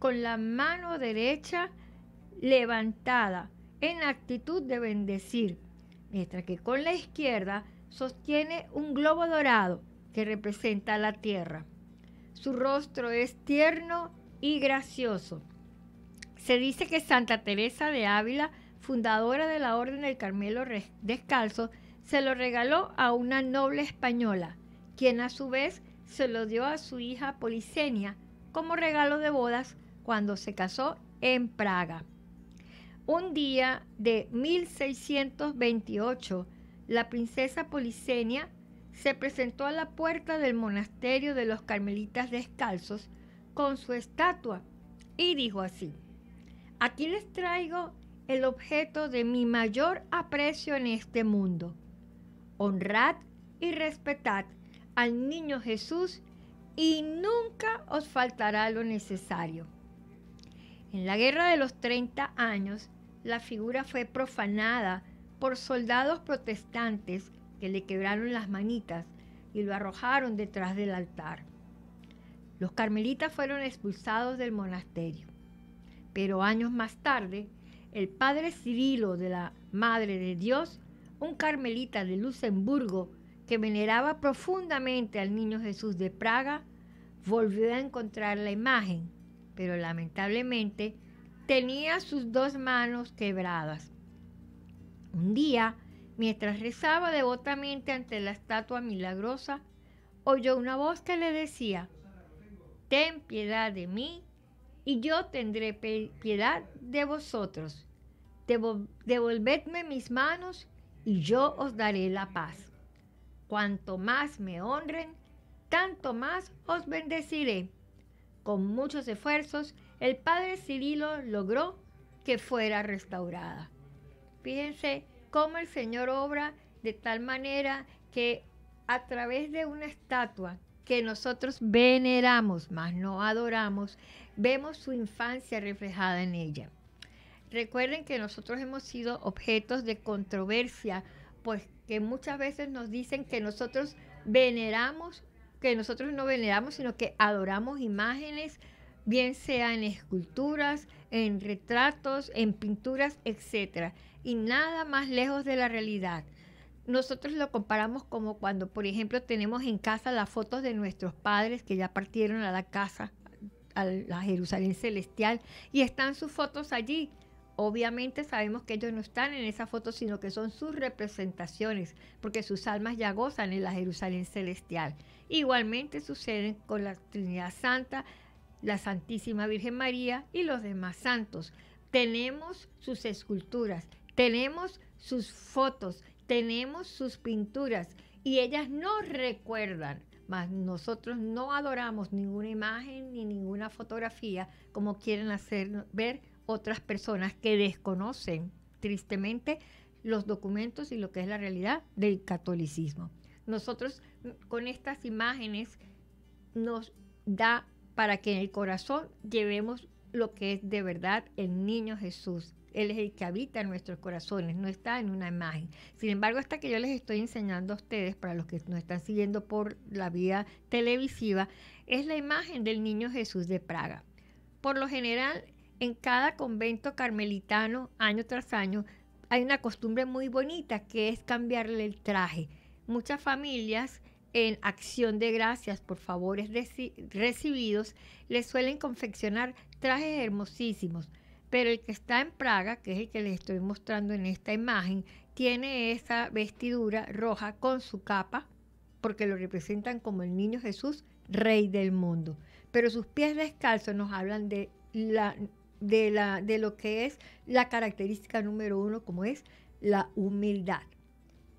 con la mano derecha levantada en actitud de bendecir, mientras que con la izquierda sostiene un globo dorado que representa la tierra. Su rostro es tierno y gracioso. Se dice que Santa Teresa de Ávila, fundadora de la Orden del Carmelo Descalzo, se lo regaló a una noble española, quien a su vez se lo dio a su hija Policenia como regalo de bodas cuando se casó en Praga. Un día de 1628, la princesa Polisenia se presentó a la puerta del monasterio de los Carmelitas Descalzos con su estatua y dijo así, aquí les traigo el objeto de mi mayor aprecio en este mundo. Honrad y respetad al niño Jesús y nunca os faltará lo necesario. En la Guerra de los 30 años, la figura fue profanada por soldados protestantes que le quebraron las manitas y lo arrojaron detrás del altar. Los carmelitas fueron expulsados del monasterio, pero años más tarde, el padre Cirilo de la Madre de Dios, un carmelita de Luxemburgo que veneraba profundamente al Niño Jesús de Praga, volvió a encontrar la imagen pero lamentablemente tenía sus dos manos quebradas. Un día, mientras rezaba devotamente ante la estatua milagrosa, oyó una voz que le decía, Ten piedad de mí y yo tendré piedad de vosotros. devolvedme mis manos y yo os daré la paz. Cuanto más me honren, tanto más os bendeciré con muchos esfuerzos, el padre Cirilo logró que fuera restaurada. Fíjense cómo el Señor obra de tal manera que a través de una estatua que nosotros veneramos, mas no adoramos, vemos su infancia reflejada en ella. Recuerden que nosotros hemos sido objetos de controversia, pues que muchas veces nos dicen que nosotros veneramos que nosotros no veneramos, sino que adoramos imágenes, bien sea en esculturas, en retratos, en pinturas, etc. Y nada más lejos de la realidad. Nosotros lo comparamos como cuando, por ejemplo, tenemos en casa las fotos de nuestros padres que ya partieron a la casa, a la Jerusalén celestial, y están sus fotos allí obviamente sabemos que ellos no están en esa foto, sino que son sus representaciones, porque sus almas ya gozan en la Jerusalén celestial. Igualmente suceden con la Trinidad Santa, la Santísima Virgen María y los demás santos. Tenemos sus esculturas, tenemos sus fotos, tenemos sus pinturas y ellas nos recuerdan, mas nosotros no adoramos ninguna imagen ni ninguna fotografía como quieren hacer ver otras personas que desconocen tristemente los documentos y lo que es la realidad del catolicismo nosotros con estas imágenes nos da para que en el corazón llevemos lo que es de verdad el niño Jesús. Él es el que habita en nuestros corazones, no está en una imagen. Sin embargo, hasta que yo les estoy enseñando a ustedes, para los que nos están siguiendo por la vía televisiva, es la imagen del niño Jesús de Praga. Por lo general, en cada convento carmelitano, año tras año, hay una costumbre muy bonita que es cambiarle el traje muchas familias en acción de gracias por favores recibidos les suelen confeccionar trajes hermosísimos, pero el que está en Praga, que es el que les estoy mostrando en esta imagen, tiene esa vestidura roja con su capa, porque lo representan como el niño Jesús, rey del mundo. Pero sus pies descalzos nos hablan de, la, de, la, de lo que es la característica número uno, como es la humildad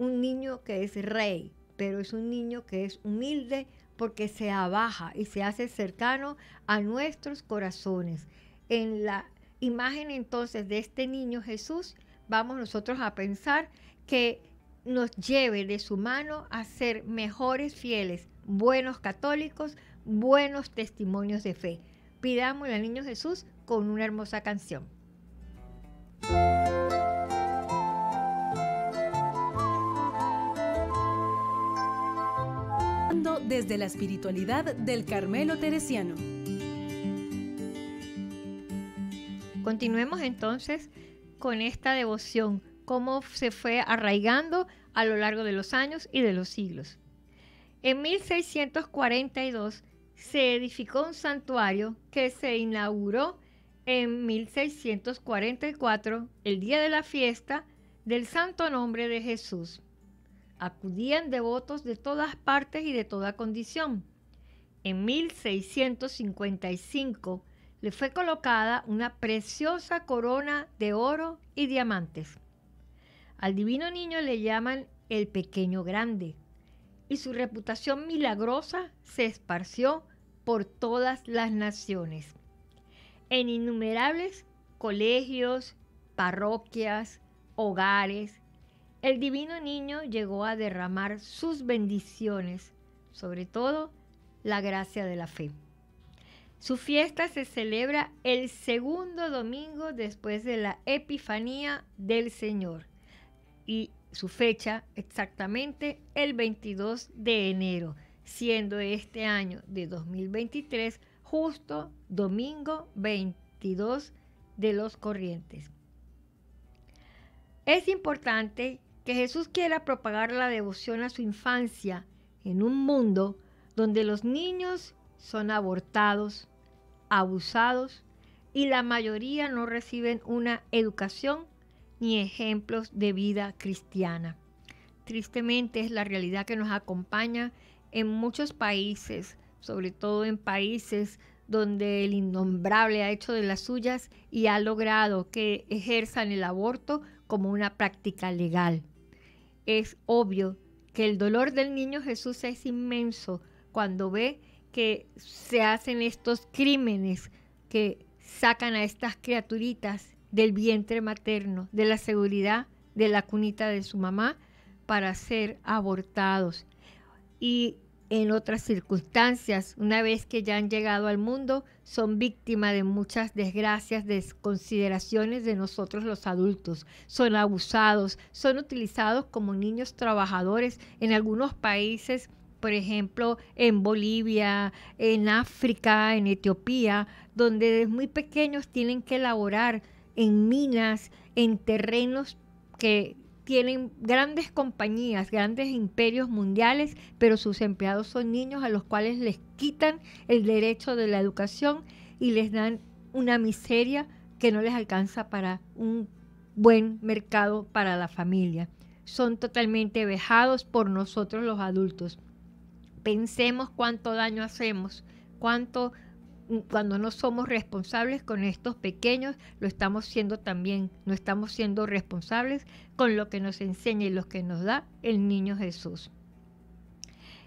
un niño que es rey, pero es un niño que es humilde porque se abaja y se hace cercano a nuestros corazones. En la imagen entonces de este niño Jesús, vamos nosotros a pensar que nos lleve de su mano a ser mejores fieles, buenos católicos, buenos testimonios de fe. Pidámosle al niño Jesús con una hermosa canción. desde la espiritualidad del Carmelo Teresiano. Continuemos entonces con esta devoción, cómo se fue arraigando a lo largo de los años y de los siglos. En 1642 se edificó un santuario que se inauguró en 1644, el día de la fiesta del Santo Nombre de Jesús acudían devotos de todas partes y de toda condición. En 1655 le fue colocada una preciosa corona de oro y diamantes. Al divino niño le llaman el pequeño grande y su reputación milagrosa se esparció por todas las naciones. En innumerables colegios, parroquias, hogares, el divino niño llegó a derramar sus bendiciones, sobre todo la gracia de la fe. Su fiesta se celebra el segundo domingo después de la Epifanía del Señor y su fecha exactamente el 22 de enero, siendo este año de 2023 justo domingo 22 de los corrientes. Es importante Jesús quiera propagar la devoción a su infancia en un mundo donde los niños son abortados, abusados y la mayoría no reciben una educación ni ejemplos de vida cristiana. Tristemente es la realidad que nos acompaña en muchos países, sobre todo en países donde el innombrable ha hecho de las suyas y ha logrado que ejerzan el aborto como una práctica legal es obvio que el dolor del niño Jesús es inmenso cuando ve que se hacen estos crímenes que sacan a estas criaturitas del vientre materno, de la seguridad de la cunita de su mamá para ser abortados. Y en otras circunstancias, una vez que ya han llegado al mundo, son víctimas de muchas desgracias, desconsideraciones de nosotros los adultos. Son abusados, son utilizados como niños trabajadores en algunos países. Por ejemplo, en Bolivia, en África, en Etiopía, donde desde muy pequeños tienen que laborar en minas, en terrenos que tienen grandes compañías, grandes imperios mundiales, pero sus empleados son niños a los cuales les quitan el derecho de la educación y les dan una miseria que no les alcanza para un buen mercado para la familia. Son totalmente vejados por nosotros los adultos. Pensemos cuánto daño hacemos, cuánto Mm, cuando no somos responsables con estos pequeños, lo estamos siendo también, no estamos siendo responsables con lo que nos enseña y lo que nos da el niño Jesús.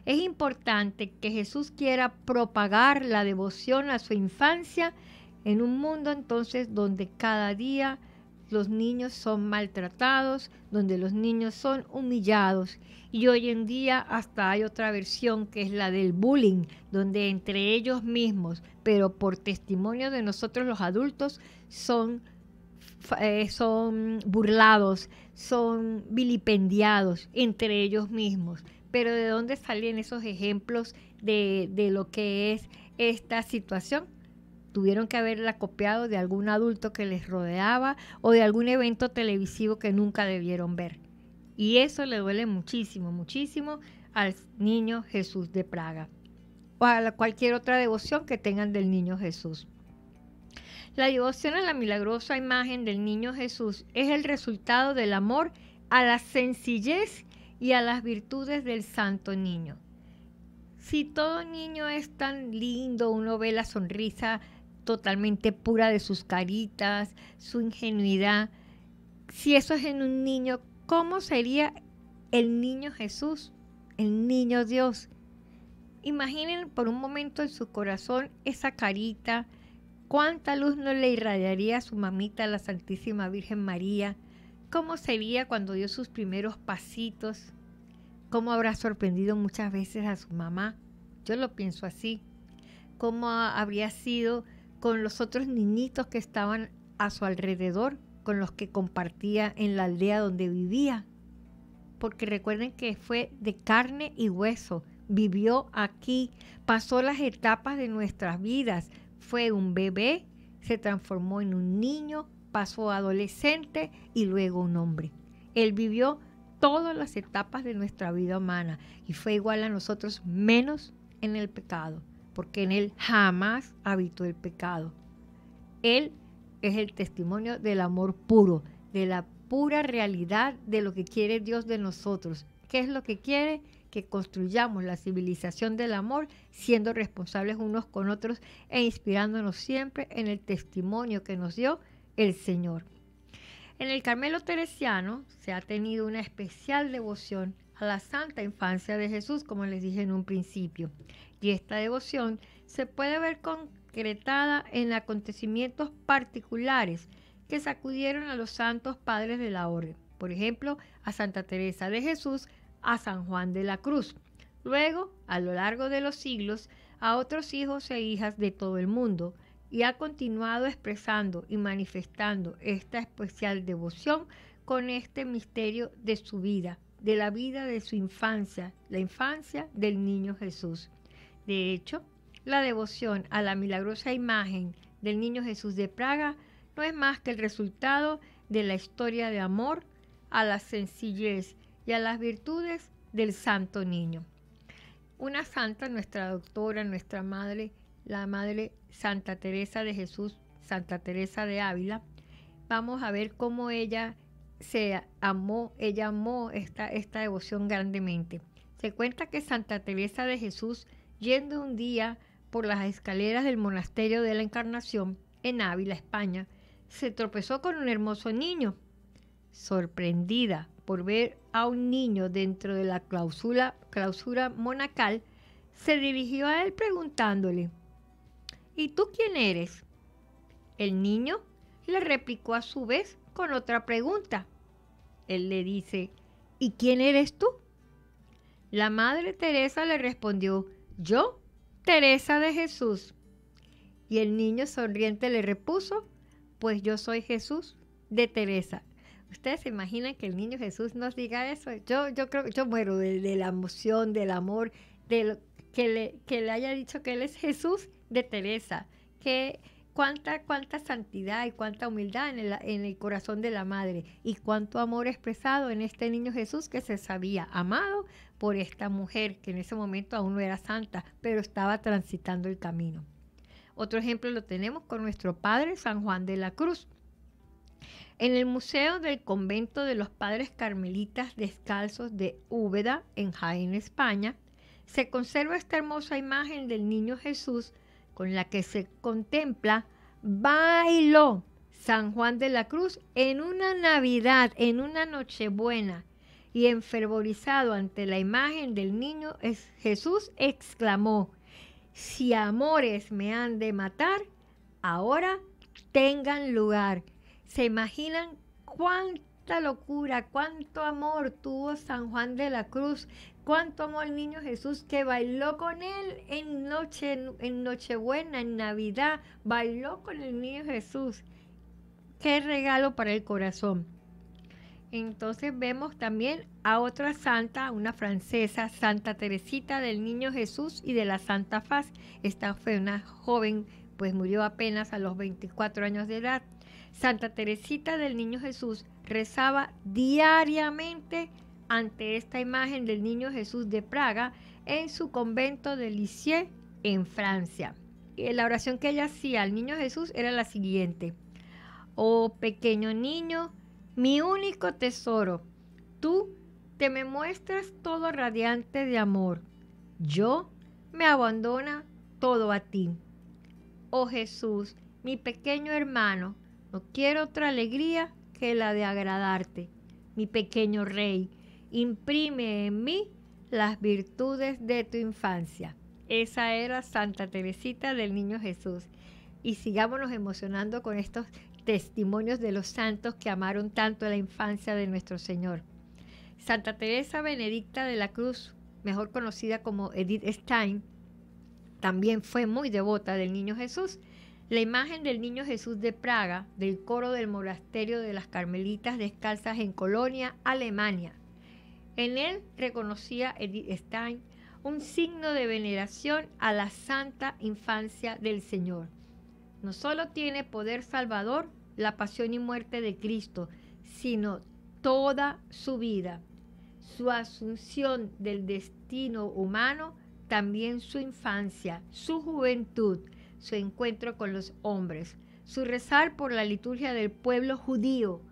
Es importante que Jesús quiera propagar la devoción a su infancia en un mundo entonces donde cada día los niños son maltratados, donde los niños son humillados. Y hoy en día hasta hay otra versión que es la del bullying, donde entre ellos mismos, pero por testimonio de nosotros los adultos, son, eh, son burlados, son vilipendiados entre ellos mismos. Pero ¿de dónde salen esos ejemplos de, de lo que es esta situación? tuvieron que haberla copiado de algún adulto que les rodeaba o de algún evento televisivo que nunca debieron ver. Y eso le duele muchísimo, muchísimo al niño Jesús de Praga o a cualquier otra devoción que tengan del niño Jesús. La devoción a la milagrosa imagen del niño Jesús es el resultado del amor a la sencillez y a las virtudes del santo niño. Si todo niño es tan lindo, uno ve la sonrisa totalmente pura de sus caritas, su ingenuidad. Si eso es en un niño, ¿cómo sería el niño Jesús, el niño Dios? Imaginen por un momento en su corazón esa carita, cuánta luz no le irradiaría a su mamita, la Santísima Virgen María, cómo sería cuando dio sus primeros pasitos, cómo habrá sorprendido muchas veces a su mamá. Yo lo pienso así, cómo habría sido con los otros niñitos que estaban a su alrededor, con los que compartía en la aldea donde vivía. Porque recuerden que fue de carne y hueso, vivió aquí, pasó las etapas de nuestras vidas, fue un bebé, se transformó en un niño, pasó adolescente y luego un hombre. Él vivió todas las etapas de nuestra vida humana y fue igual a nosotros menos en el pecado porque en Él jamás habitó el pecado. Él es el testimonio del amor puro, de la pura realidad de lo que quiere Dios de nosotros. ¿Qué es lo que quiere? Que construyamos la civilización del amor siendo responsables unos con otros e inspirándonos siempre en el testimonio que nos dio el Señor. En el Carmelo Teresiano se ha tenido una especial devoción a la santa infancia de Jesús, como les dije en un principio, y esta devoción se puede ver concretada en acontecimientos particulares que sacudieron a los santos padres de la orden, por ejemplo, a Santa Teresa de Jesús, a San Juan de la Cruz. Luego, a lo largo de los siglos, a otros hijos e hijas de todo el mundo, y ha continuado expresando y manifestando esta especial devoción con este misterio de su vida, de la vida de su infancia, la infancia del niño Jesús. De hecho, la devoción a la milagrosa imagen del Niño Jesús de Praga no es más que el resultado de la historia de amor a la sencillez y a las virtudes del Santo Niño. Una santa, nuestra doctora, nuestra madre, la madre Santa Teresa de Jesús, Santa Teresa de Ávila, vamos a ver cómo ella se amó, ella amó esta, esta devoción grandemente. Se cuenta que Santa Teresa de Jesús yendo un día por las escaleras del monasterio de la Encarnación en Ávila, España, se tropezó con un hermoso niño. Sorprendida por ver a un niño dentro de la clausura, clausura monacal, se dirigió a él preguntándole, ¿Y tú quién eres? El niño le replicó a su vez con otra pregunta. Él le dice, ¿y quién eres tú? La madre Teresa le respondió, yo, Teresa de Jesús. Y el niño sonriente le repuso, pues yo soy Jesús de Teresa. ¿Ustedes se imaginan que el niño Jesús nos diga eso? Yo, yo creo, yo muero de, la emoción, del amor, de lo, que, le, que le haya dicho que él es Jesús de Teresa. Que cuánta, cuánta santidad y cuánta humildad en el, en el, corazón de la madre y cuánto amor expresado en este niño Jesús que se sabía amado por esta mujer que en ese momento aún no era santa, pero estaba transitando el camino. Otro ejemplo lo tenemos con nuestro padre San Juan de la Cruz. En el Museo del Convento de los Padres Carmelitas Descalzos de Úbeda, en Jaén, España, se conserva esta hermosa imagen del niño Jesús con la que se contempla, bailó San Juan de la Cruz en una Navidad, en una Nochebuena, y enfervorizado ante la imagen del niño, Jesús exclamó, si amores me han de matar, ahora tengan lugar. ¿Se imaginan cuánta locura, cuánto amor tuvo San Juan de la Cruz cuánto amó al niño Jesús que bailó con él en noche en Nochebuena, en Navidad, bailó con el niño Jesús. Qué regalo para el corazón. Entonces vemos también a otra santa, una francesa, Santa Teresita del Niño Jesús y de la Santa Faz. Esta fue una joven, pues murió apenas a los 24 años de edad. Santa Teresita del Niño Jesús rezaba diariamente ante esta imagen del niño Jesús de Praga en su convento de Lisieux en Francia. Eh, la oración que ella hacía al niño Jesús era la siguiente. Oh pequeño niño, mi único tesoro, tú te me muestras todo radiante de amor. Yo me abandona todo a ti. Oh Jesús, mi pequeño hermano, no quiero otra alegría que la de agradarte, mi pequeño rey, imprime en mí las virtudes de tu infancia. Esa era Santa Teresita del Niño Jesús. Y sigámonos emocionando con estos testimonios de los santos que amaron tanto la infancia de nuestro Señor. Santa Teresa Benedicta de la Cruz, mejor conocida como Edith Stein, también fue muy devota del Niño Jesús. La imagen del Niño Jesús de Praga, del coro del monasterio de las Carmelitas Descalzas en Colonia, Alemania, en él reconocía Edith Stein un signo de veneración a la santa infancia del Señor. No solo tiene poder salvador la pasión y muerte de Cristo, sino toda su vida, su asunción del destino humano, también su infancia, su juventud, su encuentro con los hombres, su rezar por la liturgia del pueblo judío,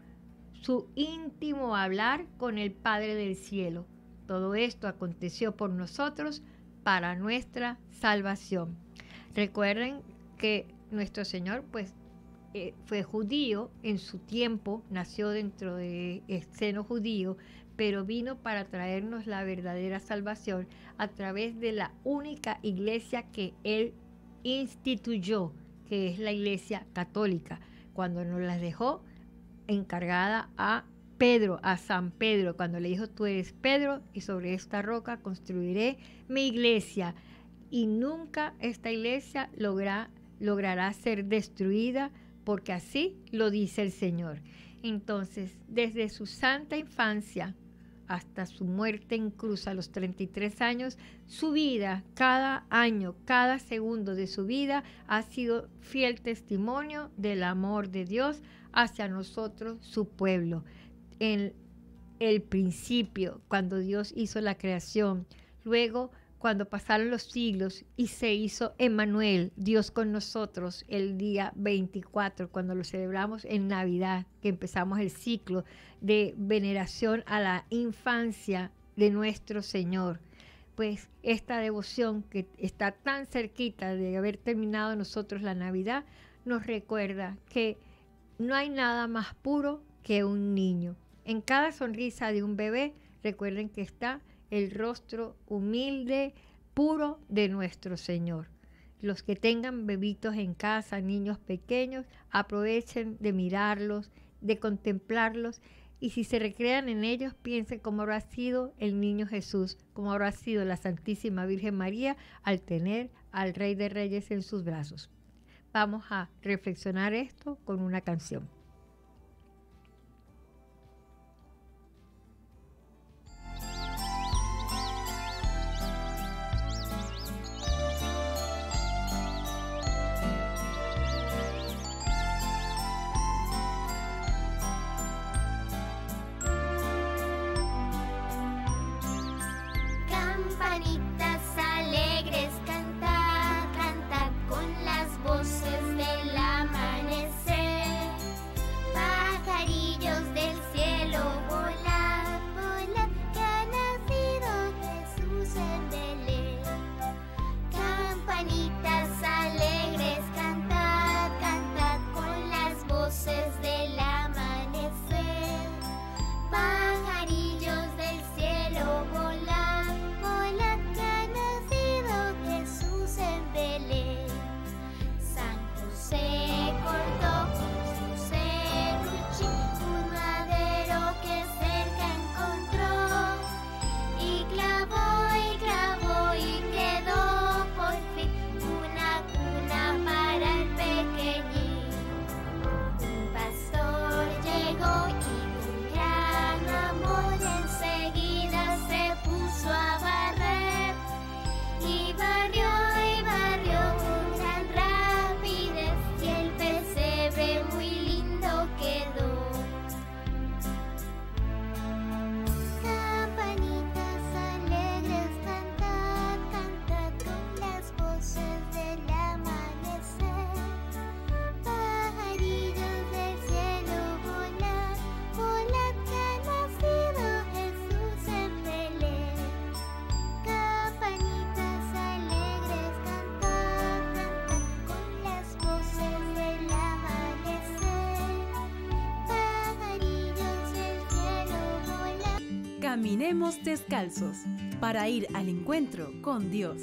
su íntimo hablar con el Padre del Cielo. Todo esto aconteció por nosotros para nuestra salvación. Recuerden que nuestro Señor pues eh, fue judío en su tiempo, nació dentro del de este seno judío, pero vino para traernos la verdadera salvación a través de la única iglesia que Él instituyó, que es la iglesia católica. Cuando nos las dejó, encargada a Pedro, a San Pedro, cuando le dijo, tú eres Pedro y sobre esta roca construiré mi iglesia. Y nunca esta iglesia logra, logrará ser destruida porque así lo dice el Señor. Entonces, desde su santa infancia hasta su muerte en cruz a los 33 años, su vida, cada año, cada segundo de su vida, ha sido fiel testimonio del amor de Dios hacia nosotros su pueblo. En el principio, cuando Dios hizo la creación, luego cuando pasaron los siglos y se hizo Emmanuel, Dios con nosotros, el día 24, cuando lo celebramos en Navidad, que empezamos el ciclo de veneración a la infancia de nuestro Señor. Pues esta devoción que está tan cerquita de haber terminado nosotros la Navidad, nos recuerda que no hay nada más puro que un niño. En cada sonrisa de un bebé, recuerden que está el rostro humilde, puro de nuestro Señor. Los que tengan bebitos en casa, niños pequeños, aprovechen de mirarlos, de contemplarlos y si se recrean en ellos, piensen cómo habrá sido el niño Jesús, cómo habrá sido la Santísima Virgen María al tener al Rey de Reyes en sus brazos. Vamos a reflexionar esto con una canción. Caminemos descalzos para ir al encuentro con Dios.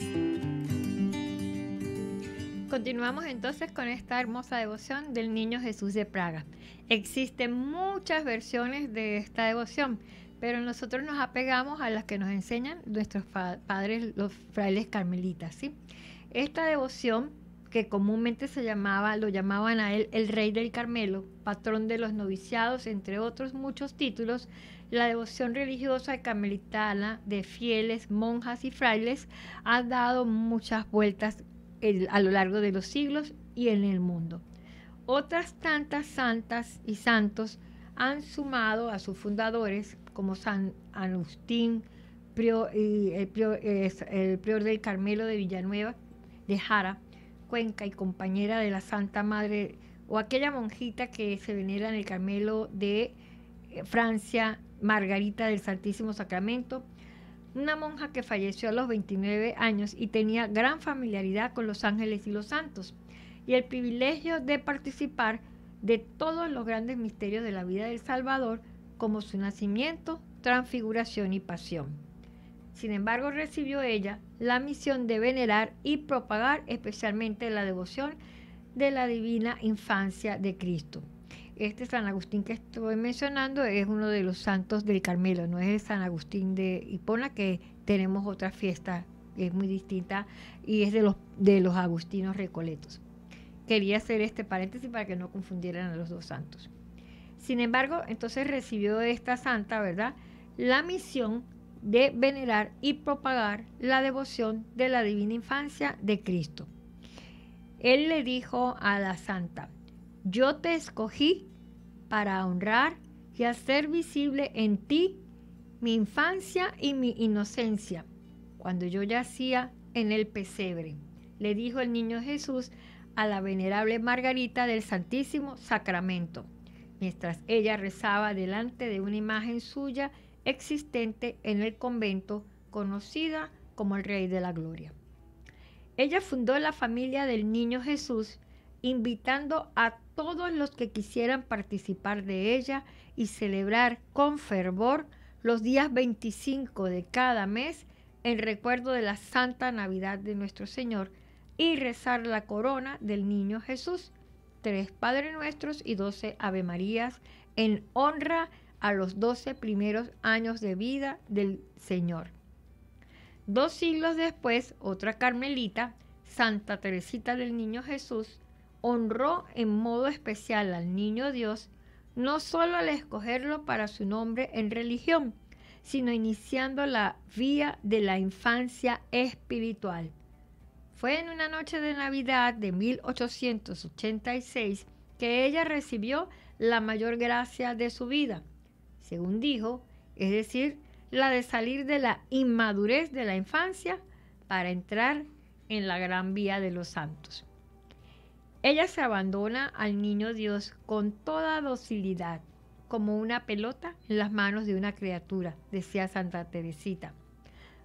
Continuamos entonces con esta hermosa devoción del Niño Jesús de Praga. Existen muchas versiones de esta devoción, pero nosotros nos apegamos a las que nos enseñan nuestros padres, los frailes carmelitas. ¿sí? Esta devoción, que comúnmente se llamaba, lo llamaban a él el Rey del Carmelo, patrón de los noviciados, entre otros muchos títulos, la devoción religiosa carmelitana de fieles, monjas y frailes ha dado muchas vueltas a lo largo de los siglos y en el mundo. Otras tantas santas y santos han sumado a sus fundadores, como San Agustín, el prior del Carmelo de Villanueva, de Jara, Cuenca y compañera de la Santa Madre, o aquella monjita que se venera en el Carmelo de eh, Francia, Margarita del Santísimo Sacramento, una monja que falleció a los 29 años y tenía gran familiaridad con los ángeles y los santos, y el privilegio de participar de todos los grandes misterios de la vida del Salvador, como su nacimiento, transfiguración y pasión. Sin embargo, recibió ella la misión de venerar y propagar especialmente la devoción de la divina infancia de Cristo este San Agustín que estoy mencionando es uno de los santos del Carmelo, no es el San Agustín de Hipona, que tenemos otra fiesta que es muy distinta y es de los, de los agustinos recoletos. Quería hacer este paréntesis para que no confundieran a los dos santos. Sin embargo, entonces recibió esta santa, ¿verdad? La misión de venerar y propagar la devoción de la divina infancia de Cristo. Él le dijo a la santa, yo te escogí para honrar y hacer visible en ti mi infancia y mi inocencia, cuando yo yacía en el pesebre, le dijo el niño Jesús a la venerable Margarita del Santísimo Sacramento, mientras ella rezaba delante de una imagen suya existente en el convento conocida como el Rey de la Gloria. Ella fundó la familia del niño Jesús, invitando a todos los que quisieran participar de ella y celebrar con fervor los días 25 de cada mes en recuerdo de la Santa Navidad de nuestro Señor y rezar la corona del Niño Jesús, tres Padre Nuestros y doce Ave Marías en honra a los doce primeros años de vida del Señor. Dos siglos después, otra Carmelita, Santa Teresita del Niño Jesús, honró en modo especial al niño Dios, no solo al escogerlo para su nombre en religión, sino iniciando la vía de la infancia espiritual. Fue en una noche de Navidad de 1886 que ella recibió la mayor gracia de su vida, según dijo, es decir, la de salir de la inmadurez de la infancia para entrar en la gran vía de los santos. Ella se abandona al niño Dios con toda docilidad, como una pelota en las manos de una criatura, decía Santa Teresita.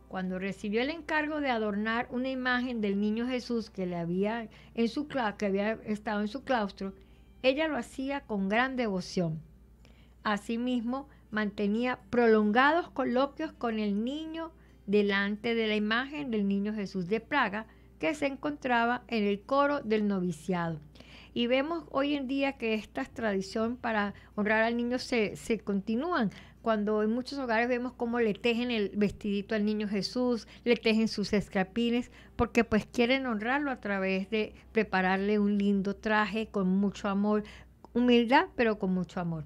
Cuando recibió el encargo de adornar una imagen del niño Jesús que, le había, en su, que había estado en su claustro, ella lo hacía con gran devoción. Asimismo, mantenía prolongados coloquios con el niño delante de la imagen del niño Jesús de Praga se encontraba en el coro del noviciado. Y vemos hoy en día que esta tradición para honrar al niño se, se continúan, cuando en muchos hogares vemos cómo le tejen el vestidito al niño Jesús, le tejen sus escapines, porque pues quieren honrarlo a través de prepararle un lindo traje con mucho amor, humildad, pero con mucho amor.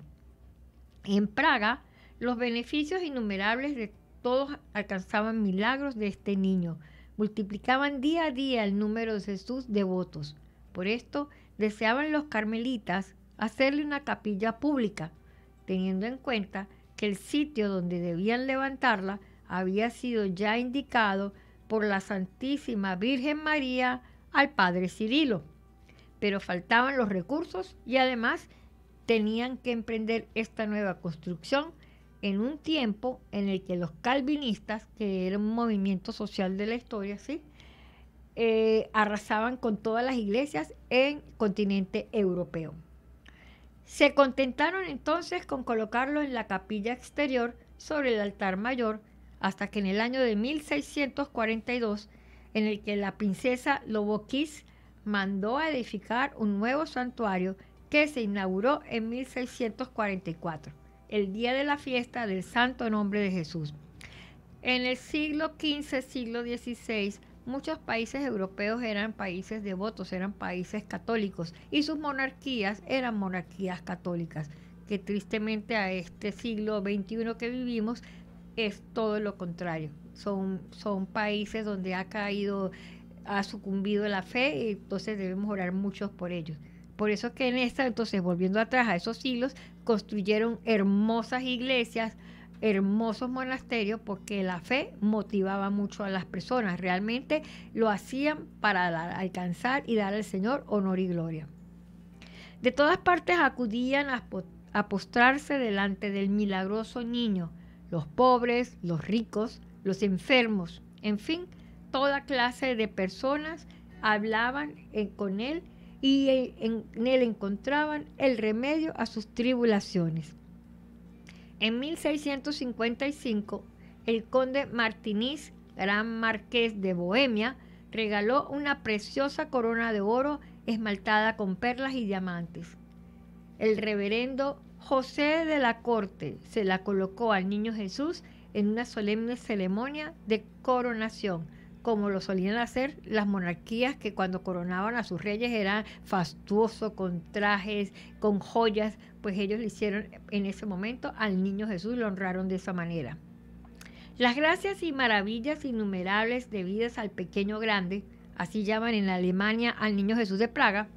En Praga, los beneficios innumerables de todos alcanzaban milagros de este niño multiplicaban día a día el número de sus devotos. Por esto deseaban los carmelitas hacerle una capilla pública, teniendo en cuenta que el sitio donde debían levantarla había sido ya indicado por la Santísima Virgen María al Padre Cirilo. Pero faltaban los recursos y además tenían que emprender esta nueva construcción en un tiempo en el que los calvinistas, que era un movimiento social de la historia, ¿sí? Eh, arrasaban con todas las iglesias en continente europeo. Se contentaron entonces con colocarlo en la capilla exterior sobre el altar mayor hasta que en el año de 1642, en el que la princesa Loboquis mandó a edificar un nuevo santuario que se inauguró en 1644 el día de la fiesta del Santo Nombre de Jesús. En el siglo XV, siglo XVI, muchos países europeos eran países devotos, eran países católicos y sus monarquías eran monarquías católicas, que tristemente a este siglo XXI que vivimos es todo lo contrario. Son, son países donde ha caído, ha sucumbido la fe y entonces debemos orar muchos por ellos. Por eso es que en esta, entonces, volviendo atrás a esos siglos, construyeron hermosas iglesias, hermosos monasterios, porque la fe motivaba mucho a las personas. Realmente lo hacían para alcanzar y dar al Señor honor y gloria. De todas partes acudían a, postrarse delante del milagroso niño, los pobres, los ricos, los enfermos, en fin, toda clase de personas hablaban eh, con él y en, él encontraban el remedio a sus tribulaciones. En 1655, el conde Martiniz, gran marqués de Bohemia, regaló una preciosa corona de oro esmaltada con perlas y diamantes. El reverendo José de la Corte se la colocó al niño Jesús en una solemne ceremonia de coronación como lo solían hacer las monarquías que cuando coronaban a sus reyes eran fastuosos con trajes, con joyas, pues ellos le hicieron en ese momento al niño Jesús, lo honraron de esa manera. Las gracias y maravillas innumerables debidas al pequeño grande, así llaman en Alemania al niño Jesús de Praga,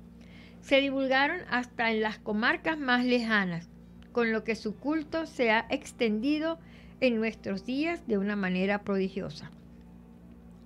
se divulgaron hasta en las comarcas más lejanas, con lo que su culto se ha extendido en nuestros días de una manera prodigiosa.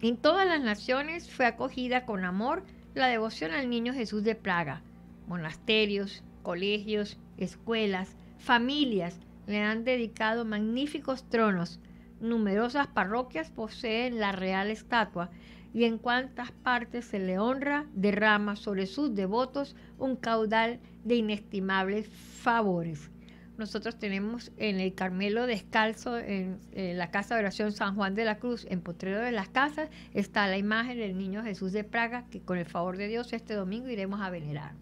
En todas las naciones fue acogida con amor la devoción al niño Jesús de Praga. Monasterios, colegios, escuelas, familias le han dedicado magníficos tronos. Numerosas parroquias poseen la real estatua y en cuantas partes se le honra, derrama sobre sus devotos un caudal de inestimables favores nosotros tenemos en el Carmelo Descalzo, en, la Casa de Oración San Juan de la Cruz, en Potrero de las Casas, está la imagen del Niño Jesús de Praga, que con el favor de Dios este domingo iremos a venerar.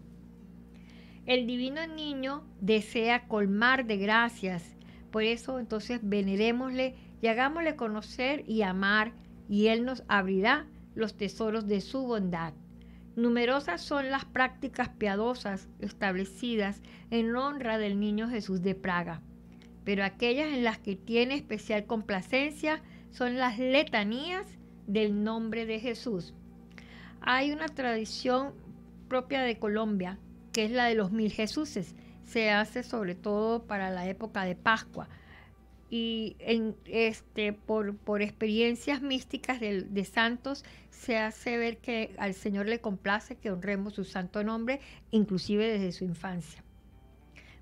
El Divino Niño desea colmar de gracias, por eso entonces venerémosle y hagámosle conocer y amar, y Él nos abrirá los tesoros de su bondad. Numerosas son las prácticas piadosas establecidas en honra del niño Jesús de Praga, pero aquellas en las que tiene especial complacencia son las letanías del nombre de Jesús. Hay una tradición propia de Colombia, que es la de los mil Jesuses. Se hace sobre todo para la época de Pascua, y en, este, por, experiencias místicas de, santos se hace ver que al Señor le complace que honremos su santo nombre, inclusive desde su infancia.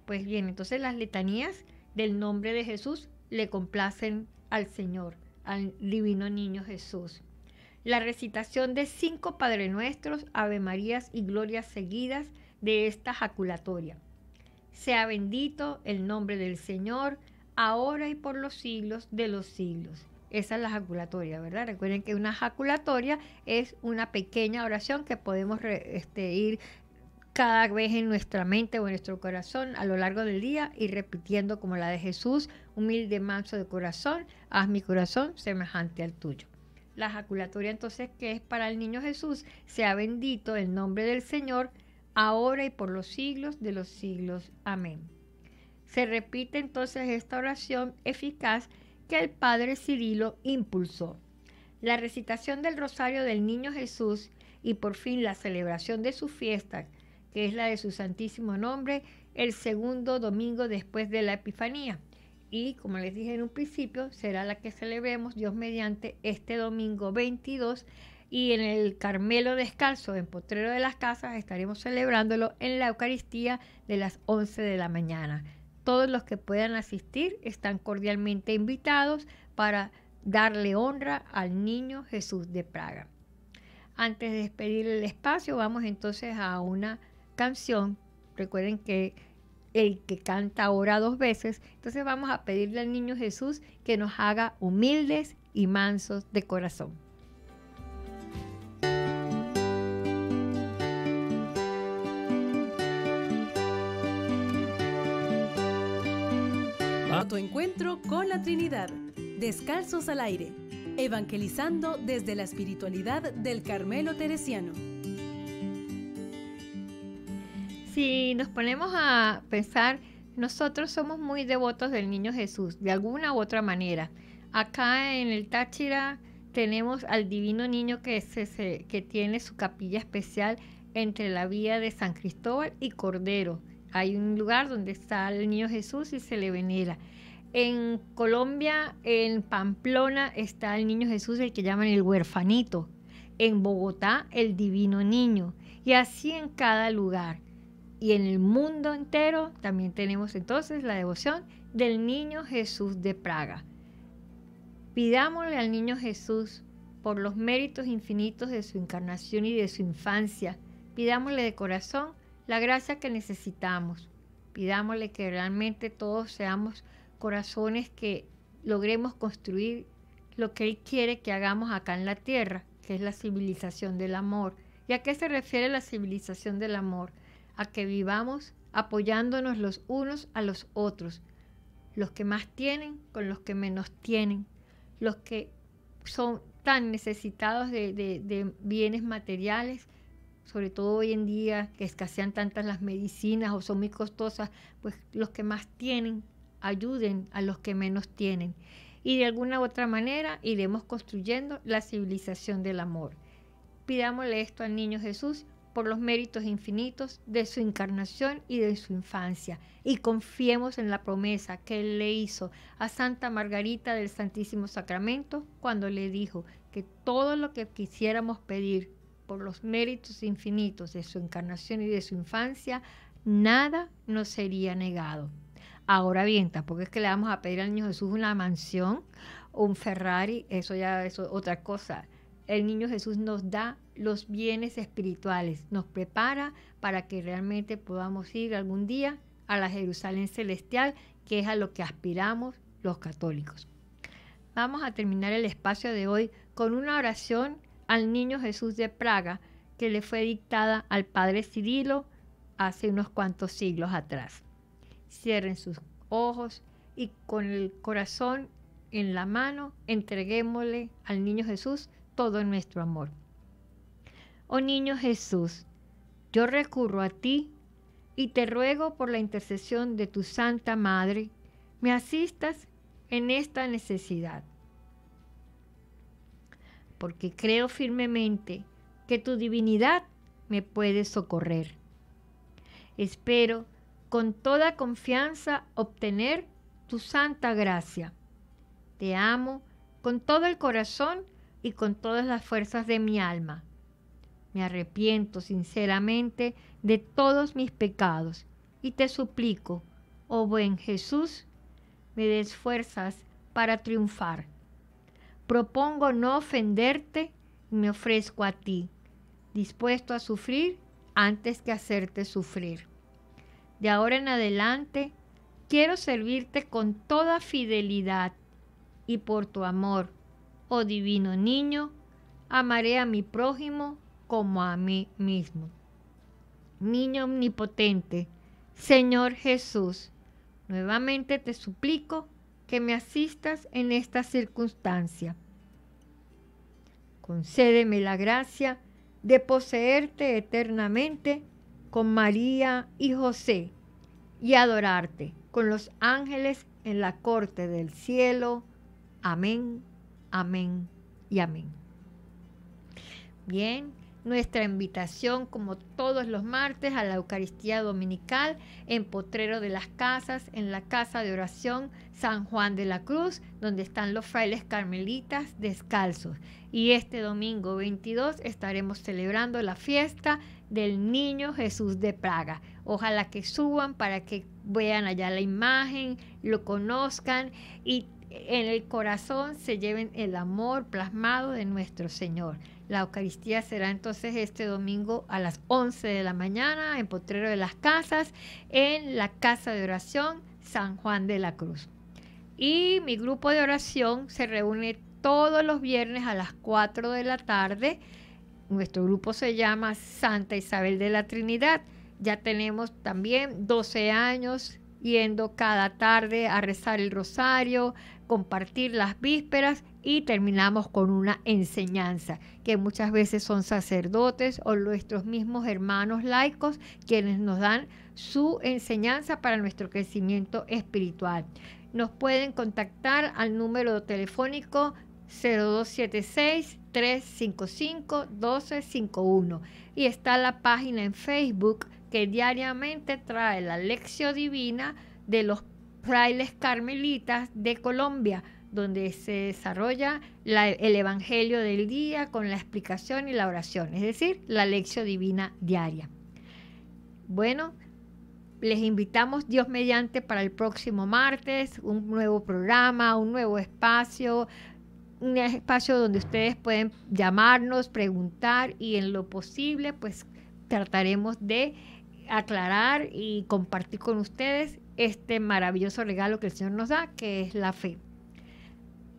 Pues bien, entonces las letanías del nombre de Jesús le complacen al Señor, al divino niño Jesús. La recitación de cinco Padre Nuestros, Ave Marías y Glorias seguidas de esta jaculatoria. Sea bendito el nombre del Señor, ahora y por los siglos de los siglos. Esa es la jaculatoria, ¿verdad? Recuerden que una jaculatoria es una pequeña oración que podemos este, ir cada vez en nuestra mente o en nuestro corazón a lo largo del día y repitiendo como la de Jesús, humilde manso de corazón, haz mi corazón semejante al tuyo. La jaculatoria entonces que es para el niño Jesús, sea bendito el nombre del Señor, ahora y por los siglos de los siglos. Amén. Se repite entonces esta oración eficaz que el padre Cirilo impulsó. La recitación del rosario del Niño Jesús y por fin la celebración de su fiesta, que es la de su santísimo nombre, el segundo domingo después de la Epifanía. Y como les dije en un principio, será la que celebremos Dios mediante este domingo 22 y en el Carmelo Descalzo, en Potrero de las Casas, estaremos celebrándolo en la Eucaristía de las 11 de la mañana. Todos los que puedan asistir están cordialmente invitados para darle honra al niño Jesús de Praga. Antes de despedir el espacio, vamos entonces a una canción. Recuerden que el que canta ahora dos veces, entonces vamos a pedirle al niño Jesús que nos haga humildes y mansos de corazón. encuentro con la Trinidad. Descalzos al aire. Evangelizando desde la espiritualidad del Carmelo Teresiano. Si nos ponemos a pensar, nosotros somos muy devotos del niño Jesús, de alguna u otra manera. Acá en el Táchira tenemos al divino niño que, que tiene su capilla especial entre la vía de San Cristóbal y Cordero hay un lugar donde está el niño Jesús y se le venera. En Colombia, en Pamplona, está el niño Jesús, el que llaman el huerfanito. En Bogotá, el divino niño. Y así en cada lugar. Y en el mundo entero también tenemos entonces la devoción del niño Jesús de Praga. Pidámosle al niño Jesús por los méritos infinitos de su encarnación y de su infancia. Pidámosle de corazón la gracia que necesitamos. Pidámosle que realmente todos seamos corazones que logremos construir lo que Él quiere que hagamos acá en la tierra, que es la civilización del amor. ¿Y a qué se refiere la civilización del amor? A que vivamos apoyándonos los unos a los otros, los que más tienen con los que menos tienen, los que son tan necesitados de, bienes materiales sobre todo hoy en día que escasean tantas las medicinas o son muy costosas, pues los que más tienen ayuden a los que menos tienen. Y de alguna u otra manera iremos construyendo la civilización del amor. Pidámosle esto al niño Jesús por los méritos infinitos de su encarnación y de su infancia. Y confiemos en la promesa que él le hizo a Santa Margarita del Santísimo Sacramento cuando le dijo que todo lo que quisiéramos pedir por los méritos infinitos de su encarnación y de su infancia, nada nos sería negado. Ahora bien, tampoco es que le vamos a pedir al niño Jesús una mansión o un Ferrari, eso ya es otra cosa. El niño Jesús nos da los bienes espirituales, nos prepara para que realmente podamos ir algún día a la Jerusalén celestial, que es a lo que aspiramos los católicos. Vamos a terminar el espacio de hoy con una oración al niño Jesús de Praga que le fue dictada al padre Cirilo hace unos cuantos siglos atrás. Cierren sus ojos y con el corazón en la mano entreguémosle al niño Jesús todo nuestro amor. Oh niño Jesús, yo recurro a ti y te ruego por la intercesión de tu Santa Madre, me asistas en esta necesidad porque creo firmemente que tu divinidad me puede socorrer. Espero con toda confianza obtener tu santa gracia. Te amo con todo el corazón y con todas las fuerzas de mi alma. Me arrepiento sinceramente de todos mis pecados y te suplico, oh buen Jesús, me des fuerzas para triunfar. Propongo no ofenderte y me ofrezco a ti, dispuesto a sufrir antes que hacerte sufrir. De ahora en adelante, quiero servirte con toda fidelidad y por tu amor, oh divino niño, amaré a mi prójimo como a mí mismo. Niño omnipotente, Señor Jesús, nuevamente te suplico que me asistas en esta circunstancia concédeme la gracia de poseerte eternamente con María y José y adorarte con los ángeles en la corte del cielo. Amén, amén y amén. Bien, nuestra invitación como todos los martes a la Eucaristía Dominical en Potrero de las Casas, en la Casa de Oración San Juan de la Cruz, donde están los frailes carmelitas descalzos. Y este domingo 22 estaremos celebrando la fiesta del Niño Jesús de Praga. Ojalá que suban para que vean allá la imagen, lo conozcan y en el corazón se lleven el amor plasmado de nuestro Señor. La Eucaristía será entonces este domingo a las 11 de la mañana en Potrero de las Casas, en la Casa de Oración San Juan de la Cruz. Y mi grupo de oración se reúne todos los viernes a las 4 de la tarde. Nuestro grupo se llama Santa Isabel de la Trinidad. Ya tenemos también 12 años yendo cada tarde a rezar el rosario, compartir las vísperas y terminamos con una enseñanza, que muchas veces son sacerdotes o nuestros mismos hermanos laicos quienes nos dan su enseñanza para nuestro crecimiento espiritual nos pueden contactar al número telefónico 0276-355-1251 y está la página en Facebook que diariamente trae la lección divina de los frailes carmelitas de Colombia, donde se desarrolla el Evangelio del día con la explicación y la oración, es decir, la lección divina diaria. Bueno, les invitamos Dios mediante para el próximo martes, un nuevo programa, un nuevo espacio, un espacio donde ustedes pueden llamarnos, preguntar y en lo posible pues trataremos de aclarar y compartir con ustedes este maravilloso regalo que el Señor nos da, que es la fe.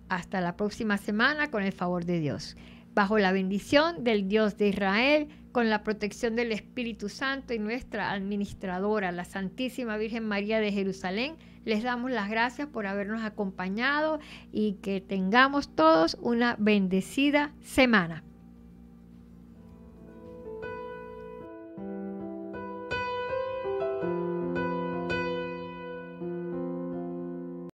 Hasta la próxima semana con el favor de Dios. Bajo la bendición del Dios de Israel, con la protección del Espíritu Santo y nuestra administradora, la Santísima Virgen María de Jerusalén, les damos las gracias por habernos acompañado y que tengamos todos una bendecida semana.